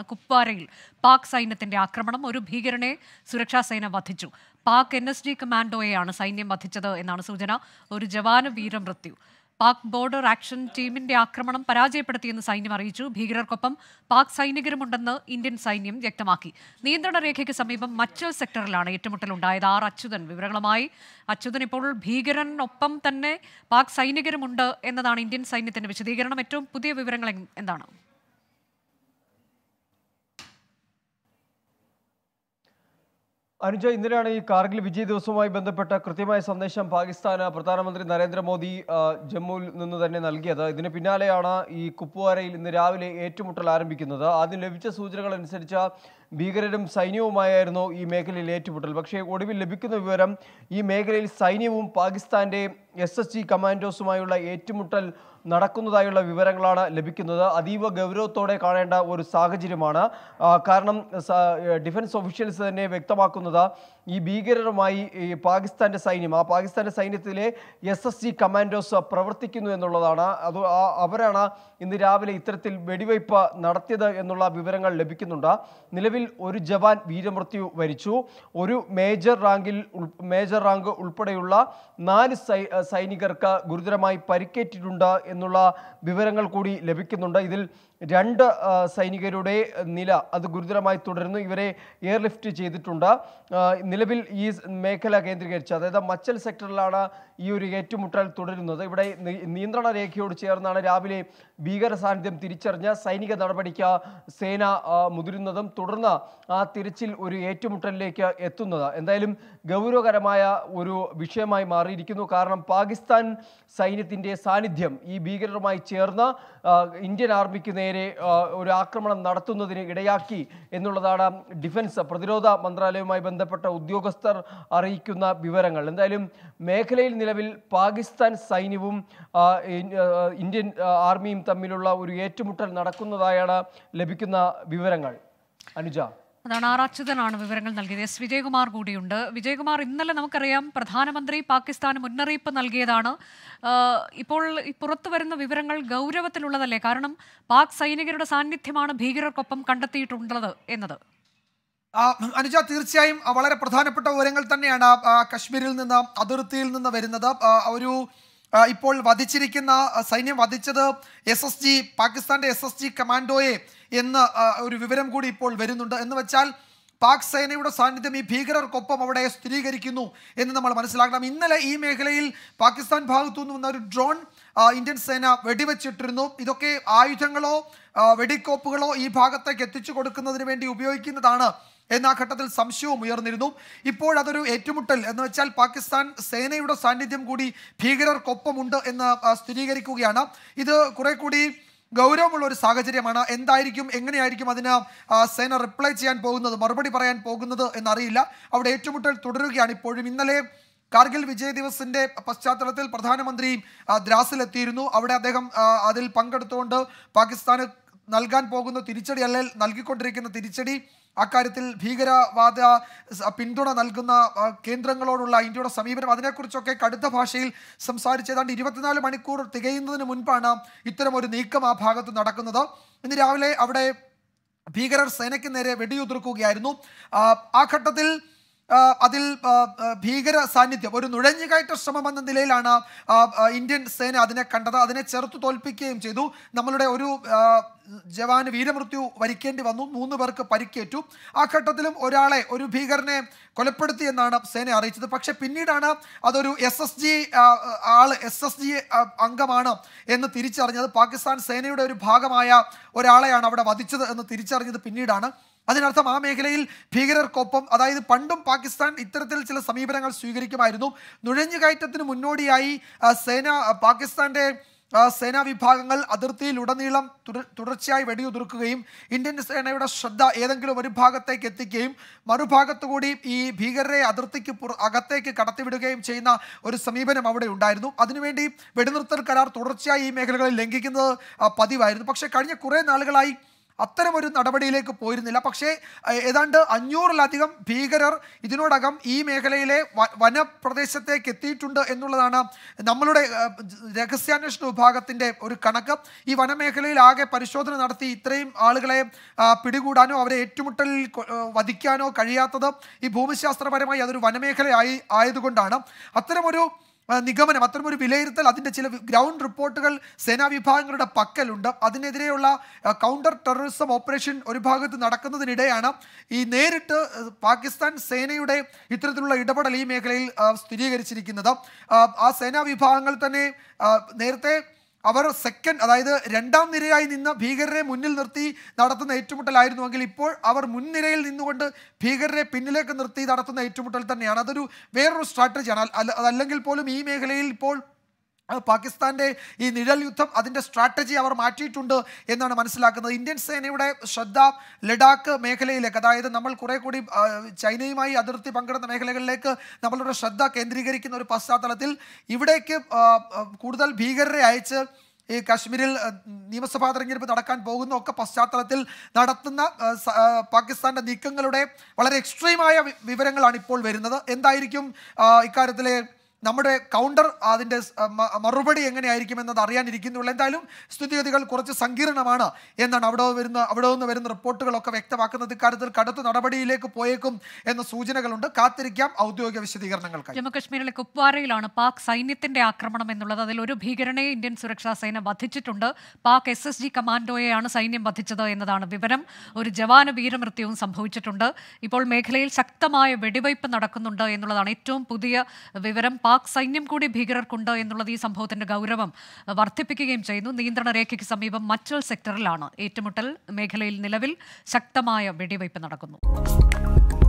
ആക്രമണമാണ് കുപ്വാരയിൽ പാക് സൈന്യത്തിന്റെ ആക്രമണം ഒരു ഭീകരനെ സുരക്ഷാ സേന വധിച്ചു പാക് എൻ എസ് ഡി കമാൻഡോയെയാണ് സൈന്യം വധിച്ചത് എന്നാണ് സൂചന ഒരു ജവാന് വീരമൃത്യു പാക് ബോർഡർ ആക്ഷൻ ടീമിന്റെ ആക്രമണം പരാജയപ്പെടുത്തിയെന്ന് സൈന്യം അറിയിച്ചു ഭീകരർക്കൊപ്പം പാക് സൈനികരുമുണ്ടെന്ന് ഇന്ത്യൻ സൈന്യം വ്യക്തമാക്കി നിയന്ത്രണ രേഖയ്ക്ക് സമീപം മച്ചൽ സെക്ടറിലാണ് ഏറ്റുമുട്ടലുണ്ടായത് ആർ അച്യുതൻ വിവരങ്ങളുമായി അച്യുതൻ ഇപ്പോൾ ഭീകരനൊപ്പം തന്നെ പാക് സൈനികരുമുണ്ട് എന്നതാണ് ഇന്ത്യൻ സൈന്യത്തിന്റെ വിശദീകരണം ഏറ്റവും പുതിയ വിവരങ്ങൾ എന്താണ് അനുജ ഇന്നലെയാണ് ഈ കാർഗിൽ വിജയ ദിവസവുമായി ബന്ധപ്പെട്ട കൃത്യമായ സന്ദേശം പാകിസ്ഥാന് പ്രധാനമന്ത്രി നരേന്ദ്രമോദി ജമ്മുവിൽ നിന്ന് തന്നെ നൽകിയത് ഇതിന് പിന്നാലെയാണ് ഈ കുപ്വാരയിൽ ഇന്ന് രാവിലെ ഏറ്റുമുട്ടൽ ആരംഭിക്കുന്നത് ആദ്യം ലഭിച്ച സൂചനകൾ അനുസരിച്ച് ഭീകരരും സൈന്യവുമായിരുന്നു ഈ മേഖലയിൽ ഏറ്റുമുട്ടൽ പക്ഷേ ഒടുവിൽ ലഭിക്കുന്ന വിവരം ഈ മേഖലയിൽ സൈന്യവും പാകിസ്ഥാന്റെ എസ് എസ് ജി കമാൻഡോസുമായുള്ള ഏറ്റുമുട്ടൽ നടക്കുന്നതായുള്ള വിവരങ്ങളാണ് ലഭിക്കുന്നത് അതീവ ഗൗരവത്തോടെ കാണേണ്ട ഒരു സാഹചര്യമാണ് കാരണം ഡിഫൻസ് ഒഫീഷ്യൽസ് തന്നെ വ്യക്തമാക്കുന്നത് ഈ ഭീകരരുമായി ഈ പാകിസ്ഥാൻ്റെ സൈന്യം ആ പാകിസ്ഥാൻ്റെ സൈന്യത്തിലെ എസ് എസ് സി കമാൻഡോസ് പ്രവർത്തിക്കുന്നു എന്നുള്ളതാണ് അത് അവരാണ് ഇന്ന് രാവിലെ ഇത്തരത്തിൽ വെടിവയ്പ് നടത്തിയത് എന്നുള്ള വിവരങ്ങൾ ലഭിക്കുന്നുണ്ട് നിലവിൽ ഒരു ജവാൻ വീരമൃത്യു വരിച്ചു ഒരു മേജർ റാങ്കിൽ മേജർ റാങ്ക് ഉൾപ്പെടെയുള്ള നാല് സൈനികർക്ക് ഗുരുതരമായി പരിക്കേറ്റിട്ടുണ്ട് എന്നുള്ള വിവരങ്ങൾ കൂടി ലഭിക്കുന്നുണ്ട് ഇതിൽ രണ്ട് സൈനികരുടെ നില അത് ഗുരുതരമായി തുടരുന്നു ഇവരെ എയർലിഫ്റ്റ് ചെയ്തിട്ടുണ്ട് നിലവിൽ ഈ മേഖല കേന്ദ്രീകരിച്ച് അതായത് മച്ചൽ സെക്ടറിലാണ് ഈ ഒരു ഏറ്റുമുട്ടൽ തുടരുന്നത് ഇവിടെ നിയന്ത്രണ രേഖയോട് ചേർന്നാണ് രാവിലെ ഭീകര സാന്നിധ്യം തിരിച്ചറിഞ്ഞ സൈനിക നടപടിക്ക് സേന മുതിരുന്നതും തുടർന്ന് ആ തിരച്ചിൽ ഒരു ഏറ്റുമുട്ടലിലേക്ക് എത്തുന്നത് എന്തായാലും ഗൗരവകരമായ ഒരു വിഷയമായി മാറിയിരിക്കുന്നു കാരണം പാകിസ്ഥാൻ സൈന്യത്തിൻ്റെ സാന്നിധ്യം ഈ ഭീകരരുമായി ചേർന്ന് ഇന്ത്യൻ ആർമിക്ക് നേരെ നേരെ ഒരു ആക്രമണം നടത്തുന്നതിന് ഇടയാക്കി എന്നുള്ളതാണ് ഡിഫൻസ് പ്രതിരോധ മന്ത്രാലയവുമായി ബന്ധപ്പെട്ട ഉദ്യോഗസ്ഥർ അറിയിക്കുന്ന വിവരങ്ങൾ എന്തായാലും മേഖലയിൽ നിലവിൽ പാകിസ്ഥാൻ സൈന്യവും ഇന്ത്യൻ ആർമിയും തമ്മിലുള്ള ഒരു ഏറ്റുമുട്ടൽ നടക്കുന്നതായാണ് ലഭിക്കുന്ന വിവരങ്ങൾ അനുജ അതാണ് ആർ അച്യുതനാണ് വിവരങ്ങൾ നൽകിയത് എസ് വിജയകുമാർ കൂടിയുണ്ട് വിജയകുമാർ ഇന്നലെ നമുക്കറിയാം പ്രധാനമന്ത്രി പാകിസ്ഥാന് മുന്നറിയിപ്പ് നൽകിയതാണ് ഇപ്പോൾ പുറത്തു വരുന്ന വിവരങ്ങൾ ഗൗരവത്തിലുള്ളതല്ലേ കാരണം പാക് സൈനികരുടെ സാന്നിധ്യമാണ് ഭീകരർക്കൊപ്പം കണ്ടെത്തിയിട്ടുള്ളത് എന്നത് അനുജ തീർച്ചയായും വളരെ പ്രധാനപ്പെട്ട വിവരങ്ങൾ തന്നെയാണ് കശ്മീരിൽ നിന്ന് അതിർത്തിയിൽ നിന്ന് വരുന്നത് ഒരു ഇപ്പോൾ വധിച്ചിരിക്കുന്ന സൈന്യം വധിച്ചത് എസ് എസ് ജി പാകിസ്ഥാന്റെ എസ് എസ് ജി കമാൻഡോയെ എന്ന ഒരു വിവരം കൂടി ഇപ്പോൾ വരുന്നുണ്ട് എന്ന് വെച്ചാൽ പാക് സേനയുടെ സാന്നിധ്യം ഈ ഭീകരർക്കൊപ്പം അവിടെ സ്ഥിരീകരിക്കുന്നു എന്ന് നമ്മൾ മനസ്സിലാക്കണം ഇന്നലെ ഈ മേഖലയിൽ പാകിസ്ഥാൻ ഭാഗത്തു നിന്ന് വന്ന ഒരു ഡ്രോൺ ഇന്ത്യൻ സേന വെടിവെച്ചിട്ടിരുന്നു ഇതൊക്കെ ആയുധങ്ങളോ വെടിക്കോപ്പുകളോ ഈ ഭാഗത്തേക്ക് എത്തിച്ചു കൊടുക്കുന്നതിന് വേണ്ടി ഉപയോഗിക്കുന്നതാണ് എന്ന ആ ഘട്ടത്തിൽ സംശയവും ഉയർന്നിരുന്നു ഇപ്പോൾ അതൊരു ഏറ്റുമുട്ടൽ എന്ന് വെച്ചാൽ പാകിസ്ഥാൻ സേനയുടെ സാന്നിധ്യം കൂടി ഭീകരർക്കൊപ്പമുണ്ട് എന്ന് സ്ഥിരീകരിക്കുകയാണ് ഇത് കുറെ കൂടി ഗൗരവമുള്ള ഒരു സാഹചര്യമാണ് എന്തായിരിക്കും എങ്ങനെയായിരിക്കും അതിന് സേന റിപ്ലൈ ചെയ്യാൻ പോകുന്നത് മറുപടി പറയാൻ പോകുന്നത് എന്നറിയില്ല അവിടെ ഏറ്റുമുട്ടൽ തുടരുകയാണ് ഇപ്പോഴും ഇന്നലെ കാർഗിൽ വിജയ ദിവസിന്റെ പശ്ചാത്തലത്തിൽ പ്രധാനമന്ത്രി ദ്രാസിലെത്തിയിരുന്നു അവിടെ അദ്ദേഹം അതിൽ പങ്കെടുത്തുകൊണ്ട് പാകിസ്ഥാന് നൽകാൻ പോകുന്ന തിരിച്ചടി അല്ലെങ്കിൽ നൽകിക്കൊണ്ടിരിക്കുന്ന തിരിച്ചടി അക്കാര്യത്തിൽ ഭീകരവാദ പിന്തുണ നൽകുന്ന കേന്ദ്രങ്ങളോടുള്ള ഇന്ത്യയുടെ സമീപനം അതിനെക്കുറിച്ചൊക്കെ കടുത്ത ഭാഷയിൽ സംസാരിച്ച് ഏതാണ്ട് ഇരുപത്തിനാല് മണിക്കൂർ തികയുന്നതിന് മുൻപാണ് ഇത്തരം ഒരു നീക്കം ആ ഭാഗത്ത് നടക്കുന്നത് ഇന്ന് രാവിലെ അവിടെ ഭീകരർ സേനയ്ക്ക് നേരെ വെടിയുതിർക്കുകയായിരുന്നു ആ ഘട്ടത്തിൽ അതിൽ ഭീകര സാന്നിധ്യം ഒരു നുഴഞ്ഞുകയറ്റ ശ്രമം എന്ന നിലയിലാണ് ഇന്ത്യൻ സേന അതിനെ കണ്ടത് അതിനെ ചെറുത്തു തോൽപ്പിക്കുകയും ചെയ്തു നമ്മളുടെ ഒരു ജവാന് വീരമൃത്യു വരിക്കേണ്ടി വന്നു മൂന്ന് പേർക്ക് പരിക്കേറ്റു ആ ഘട്ടത്തിലും ഒരാളെ ഒരു ഭീകരനെ കൊലപ്പെടുത്തി എന്നാണ് സേന അറിയിച്ചത് പക്ഷേ പിന്നീടാണ് അതൊരു എസ് എസ് ജി ആള് എസ് എസ് ജി അംഗമാണ് എന്ന് തിരിച്ചറിഞ്ഞത് പാകിസ്ഥാൻ സേനയുടെ ഒരു ഭാഗമായ ഒരാളെയാണ് അവിടെ വധിച്ചത് എന്ന് തിരിച്ചറിഞ്ഞത് പിന്നീടാണ് അതിനർത്ഥം ആ മേഖലയിൽ ഭീകരർക്കൊപ്പം അതായത് പണ്ടും പാകിസ്ഥാൻ ഇത്തരത്തിൽ ചില സമീപനങ്ങൾ സ്വീകരിക്കുമായിരുന്നു നുഴഞ്ഞുകയറ്റത്തിന് മുന്നോടിയായി സേന പാകിസ്ഥാന്റെ സേനാ വിഭാഗങ്ങൾ അതിർത്തിയിലുടനീളം തുടർച്ചയായി വെടിയുതിർക്കുകയും ഇന്ത്യൻ സേനയുടെ ശ്രദ്ധ ഏതെങ്കിലും ഒരു ഭാഗത്തേക്ക് എത്തിക്കുകയും മറുഭാഗത്തുകൂടി ഈ ഭീകരരെ അതിർത്തിക്ക് അകത്തേക്ക് കടത്തിവിടുകയും ചെയ്യുന്ന ഒരു സമീപനം അവിടെ ഉണ്ടായിരുന്നു അതിനുവേണ്ടി വെടിനിർത്തൽ കരാർ തുടർച്ചയായി ഈ മേഖലകളിൽ ലംഘിക്കുന്നത് പതിവായിരുന്നു പക്ഷേ കഴിഞ്ഞ കുറേ നാളുകളായി അത്തരമൊരു നടപടിയിലേക്ക് പോയിരുന്നില്ല പക്ഷേ ഏതാണ്ട് അഞ്ഞൂറിലധികം ഭീകരർ ഇതിനോടകം ഈ മേഖലയിലെ വനപ്രദേശത്തേക്ക് എത്തിയിട്ടുണ്ട് എന്നുള്ളതാണ് നമ്മളുടെ രഹസ്യാന്വേഷണ വിഭാഗത്തിൻ്റെ ഒരു കണക്ക് ഈ വനമേഖലയിൽ ആകെ പരിശോധന നടത്തി ഇത്രയും ആളുകളെ പിടികൂടാനോ അവരെ ഏറ്റുമുട്ടലിൽ വധിക്കാനോ കഴിയാത്തത് ഈ ഭൂമിശാസ്ത്രപരമായി അതൊരു വനമേഖലയായി ആയതുകൊണ്ടാണ് അത്തരമൊരു നിഗമനം അത്തരമൊരു വിലയിരുത്തൽ അതിൻ്റെ ചില ഗ്രൗണ്ട് റിപ്പോർട്ടുകൾ സേനാ വിഭാഗങ്ങളുടെ പക്കലുണ്ട് അതിനെതിരെയുള്ള കൗണ്ടർ ടെററിസം ഓപ്പറേഷൻ ഒരു ഭാഗത്ത് നടക്കുന്നതിനിടെയാണ് ഈ നേരിട്ട് പാകിസ്ഥാൻ സേനയുടെ ഇത്തരത്തിലുള്ള ഇടപെടൽ ഈ മേഖലയിൽ സ്ഥിരീകരിച്ചിരിക്കുന്നത് ആ സേനാ വിഭാഗങ്ങൾ തന്നെ നേരത്തെ അവർ സെക്കൻഡ് അതായത് രണ്ടാം നിരയായി നിന്ന് ഭീകരരെ മുന്നിൽ നിർത്തി നടത്തുന്ന ഏറ്റുമുട്ടലായിരുന്നുവെങ്കിൽ ഇപ്പോൾ അവർ മുൻനിരയിൽ നിന്നുകൊണ്ട് ഭീകരരെ പിന്നിലേക്ക് നിർത്തി നടത്തുന്ന ഏറ്റുമുട്ടൽ തന്നെയാണ് അതൊരു വേറൊരു സ്ട്രാറ്റജിയാണ് അല്ല അതല്ലെങ്കിൽ പോലും ഈ മേഖലയിൽ ഇപ്പോൾ പാകിസ്ഥാൻ്റെ ഈ നിഴൽ യുദ്ധം അതിൻ്റെ സ്ട്രാറ്റജി അവർ മാറ്റിയിട്ടുണ്ട് എന്നാണ് മനസ്സിലാക്കുന്നത് ഇന്ത്യൻ സേനയുടെ ശ്രദ്ധ ലഡാക്ക് മേഖലയിലേക്ക് അതായത് നമ്മൾ കുറെ കൂടി ചൈനയുമായി അതിർത്തി പങ്കിടുന്ന മേഖലകളിലേക്ക് നമ്മളുടെ ശ്രദ്ധ കേന്ദ്രീകരിക്കുന്ന ഒരു പശ്ചാത്തലത്തിൽ ഇവിടേക്ക് കൂടുതൽ ഭീകരരെ അയച്ച് ഈ കാശ്മീരിൽ നിയമസഭാ തെരഞ്ഞെടുപ്പ് നടക്കാൻ പോകുന്ന ഒക്കെ പശ്ചാത്തലത്തിൽ നടത്തുന്ന പാകിസ്ഥാന്റെ നീക്കങ്ങളുടെ വളരെ എക്സ്ട്രീമായ വിവരങ്ങളാണ് ഇപ്പോൾ വരുന്നത് എന്തായിരിക്കും ഇക്കാര്യത്തിലെ നമ്മുടെ കൗണ്ടർ അതിൻ്റെ മറുപടി എങ്ങനെയായിരിക്കുമെന്നത് അറിയാനിരിക്കുന്നുള്ളൂ എന്തായാലും സ്ഥിതിഗതികൾ കുറച്ച് സങ്കീർണമാണ് എന്നാണ് അവിടെ വരുന്ന അവിടെ നിന്ന് വരുന്ന റിപ്പോർട്ടുകളൊക്കെ വ്യക്തമാക്കുന്നത് ഇക്കാര്യത്തിൽ കടുത്ത നടപടിയിലേക്ക് പോയേക്കും എന്ന സൂചനകളുണ്ട് കാത്തിരിക്കാം ഔദ്യോഗിക വിശദീകരണങ്ങൾക്കായി ജമ്മുകശ്മീരിലെ കുപ്വാരയിലാണ് പാക് സൈന്യത്തിന്റെ ആക്രമണം എന്നുള്ളത് അതിൽ ഒരു ഭീകരനെ ഇന്ത്യൻ സുരക്ഷാ സേന വധിച്ചിട്ടുണ്ട് പാക് എസ് എസ് ജി കമാൻഡോയെയാണ് സൈന്യം വധിച്ചത് എന്നതാണ് വിവരം ഒരു ജവാന് വീരമൃത്യവും സംഭവിച്ചിട്ടുണ്ട് ഇപ്പോൾ മേഖലയിൽ ശക്തമായ വെടിവയ്പ് നടക്കുന്നുണ്ട് എന്നുള്ളതാണ് ഏറ്റവും പുതിയ വിവരം പാക് സൈന്യം കൂടി ഭീകരർക്കുണ്ട് എന്നുള്ളത് ഈ സംഭവത്തിന്റെ ഗൗരവം വർദ്ധിപ്പിക്കുകയും ചെയ്യുന്നു നിയന്ത്രണ രേഖയ്ക്ക് സമീപം മച്ചൽ സെക്ടറിലാണ് ഏറ്റുമുട്ടൽ മേഖലയിൽ നിലവിൽ ശക്തമായ വെടിവയ്പ് നടക്കുന്നു